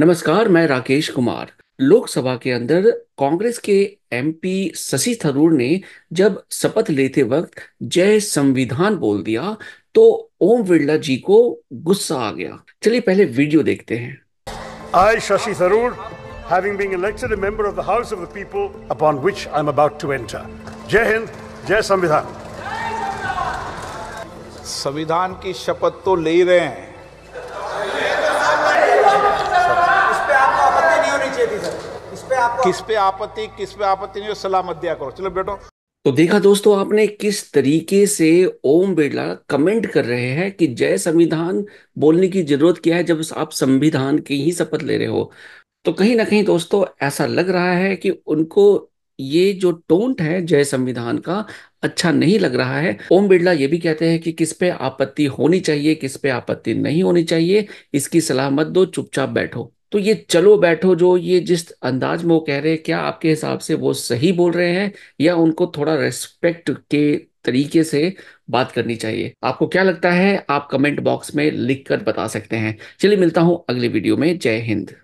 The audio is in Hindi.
नमस्कार मैं राकेश कुमार लोकसभा के अंदर कांग्रेस के एमपी शशि थरूर ने जब शपथ लेते वक्त जय संविधान बोल दिया तो ओम बिरला जी को गुस्सा आ गया चलिए पहले वीडियो देखते हैं आई Shashi Tharoor having been elected a member of the house of the people upon which i'm about to enter jai hind jai samvidhan संविधान की शपथ तो ले ही रहे हैं किस पे आपत्ति किस पे आपत्ति नहीं सलामत दिया करो चलो बेटो तो देखा दोस्तों आपने किस तरीके से ओम बिरला कमेंट कर रहे हैं कि जय संविधान बोलने की जरूरत क्या है जब आप संविधान की ही शपथ ले रहे हो तो कहीं ना कहीं दोस्तों ऐसा लग रहा है कि उनको ये जो टोंट है जय संविधान का अच्छा नहीं लग रहा है ओम बिरला ये भी कहते हैं कि किस पे आपत्ति होनी चाहिए किस पे आपत्ति नहीं होनी चाहिए इसकी सलाह मत दो चुपचाप बैठो तो ये चलो बैठो जो ये जिस अंदाज में वो कह रहे हैं क्या आपके हिसाब से वो सही बोल रहे हैं या उनको थोड़ा रेस्पेक्ट के तरीके से बात करनी चाहिए आपको क्या लगता है आप कमेंट बॉक्स में लिख कर बता सकते हैं चलिए मिलता हूं अगले वीडियो में जय हिंद